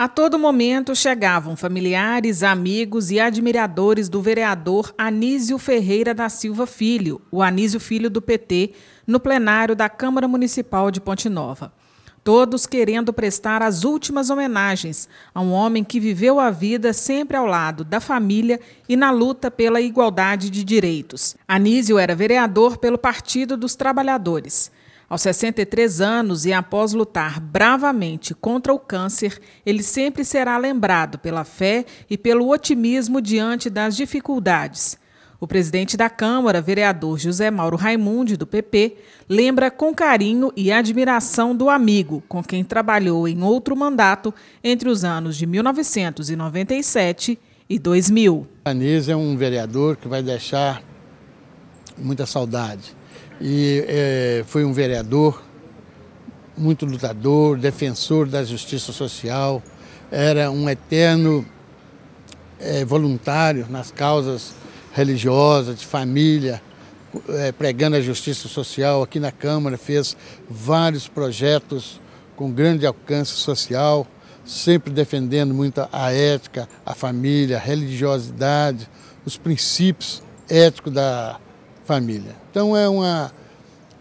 A todo momento chegavam familiares, amigos e admiradores do vereador Anísio Ferreira da Silva Filho, o Anísio Filho do PT, no plenário da Câmara Municipal de Ponte Nova. Todos querendo prestar as últimas homenagens a um homem que viveu a vida sempre ao lado da família e na luta pela igualdade de direitos. Anísio era vereador pelo Partido dos Trabalhadores. Aos 63 anos e após lutar bravamente contra o câncer, ele sempre será lembrado pela fé e pelo otimismo diante das dificuldades. O presidente da Câmara, vereador José Mauro Raimundi, do PP, lembra com carinho e admiração do amigo com quem trabalhou em outro mandato entre os anos de 1997 e 2000. Anísio é um vereador que vai deixar muita saudade. E é, foi um vereador muito lutador, defensor da justiça social, era um eterno é, voluntário nas causas religiosas, de família, é, pregando a justiça social aqui na Câmara, fez vários projetos com grande alcance social, sempre defendendo muito a ética, a família, a religiosidade, os princípios éticos da, família. Então é uma,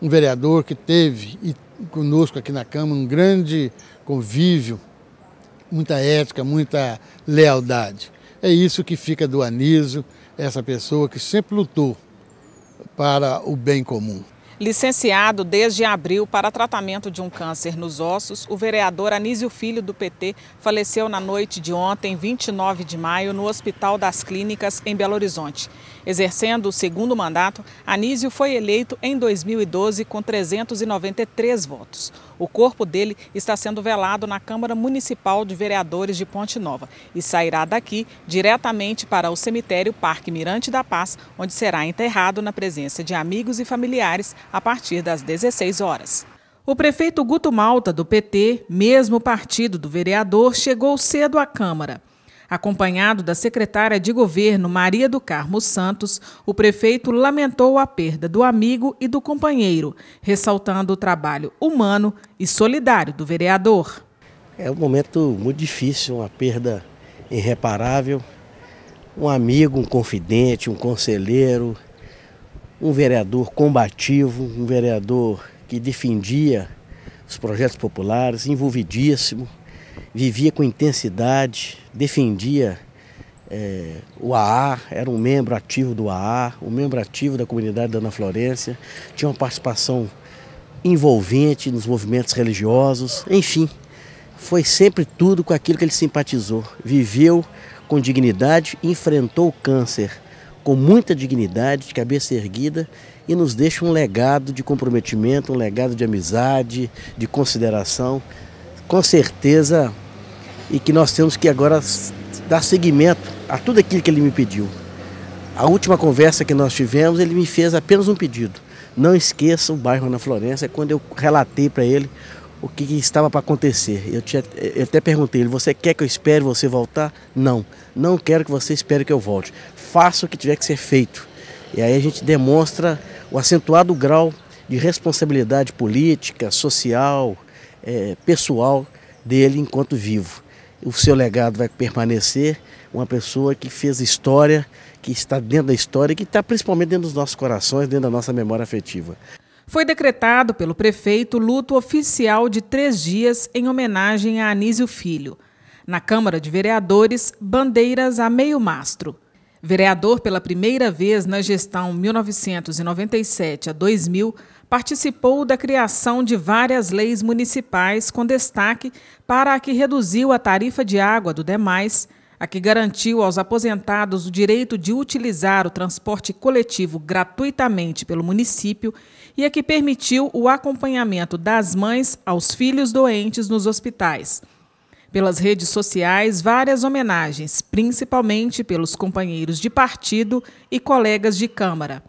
um vereador que teve e conosco aqui na Câmara um grande convívio, muita ética, muita lealdade. É isso que fica do Aniso, essa pessoa que sempre lutou para o bem comum. Licenciado desde abril para tratamento de um câncer nos ossos, o vereador Anísio Filho do PT faleceu na noite de ontem, 29 de maio, no Hospital das Clínicas em Belo Horizonte. Exercendo o segundo mandato, Anísio foi eleito em 2012 com 393 votos. O corpo dele está sendo velado na Câmara Municipal de Vereadores de Ponte Nova e sairá daqui diretamente para o cemitério Parque Mirante da Paz, onde será enterrado na presença de amigos e familiares a partir das 16 horas. O prefeito Guto Malta, do PT, mesmo partido do vereador, chegou cedo à Câmara. Acompanhado da secretária de governo Maria do Carmo Santos, o prefeito lamentou a perda do amigo e do companheiro, ressaltando o trabalho humano e solidário do vereador. É um momento muito difícil, uma perda irreparável. Um amigo, um confidente, um conselheiro, um vereador combativo, um vereador que defendia os projetos populares, envolvidíssimo vivia com intensidade, defendia é, o AA, era um membro ativo do AA, um membro ativo da comunidade da Ana Florência, tinha uma participação envolvente nos movimentos religiosos, enfim, foi sempre tudo com aquilo que ele simpatizou. Viveu com dignidade, enfrentou o câncer com muita dignidade, de cabeça erguida, e nos deixa um legado de comprometimento, um legado de amizade, de consideração, com certeza e que nós temos que agora dar seguimento a tudo aquilo que ele me pediu. A última conversa que nós tivemos, ele me fez apenas um pedido. Não esqueça o bairro na Florença, é quando eu relatei para ele o que, que estava para acontecer. Eu, tinha, eu até perguntei ele: você quer que eu espere você voltar? Não, não quero que você espere que eu volte. Faça o que tiver que ser feito. E aí a gente demonstra o acentuado grau de responsabilidade política, social, é, pessoal dele enquanto vivo o seu legado vai permanecer. Uma pessoa que fez história, que está dentro da história, que está principalmente dentro dos nossos corações, dentro da nossa memória afetiva. Foi decretado pelo prefeito luto oficial de três dias em homenagem a Anísio Filho. Na Câmara de Vereadores, bandeiras a meio mastro. Vereador pela primeira vez na gestão 1997 a 2000, participou da criação de várias leis municipais, com destaque para a que reduziu a tarifa de água do demais, a que garantiu aos aposentados o direito de utilizar o transporte coletivo gratuitamente pelo município e a que permitiu o acompanhamento das mães aos filhos doentes nos hospitais pelas redes sociais várias homenagens, principalmente pelos companheiros de partido e colegas de Câmara.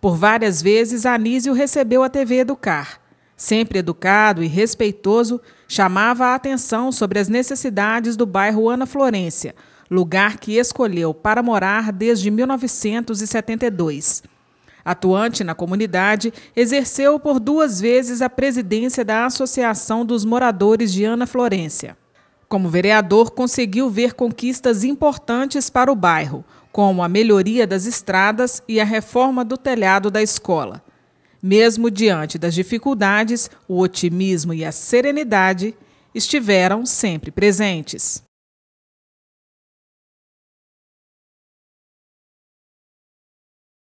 Por várias vezes, Anísio recebeu a TV Educar. Sempre educado e respeitoso, chamava a atenção sobre as necessidades do bairro Ana Florência, lugar que escolheu para morar desde 1972. Atuante na comunidade, exerceu por duas vezes a presidência da Associação dos Moradores de Ana Florência. Como vereador, conseguiu ver conquistas importantes para o bairro, como a melhoria das estradas e a reforma do telhado da escola. Mesmo diante das dificuldades, o otimismo e a serenidade estiveram sempre presentes.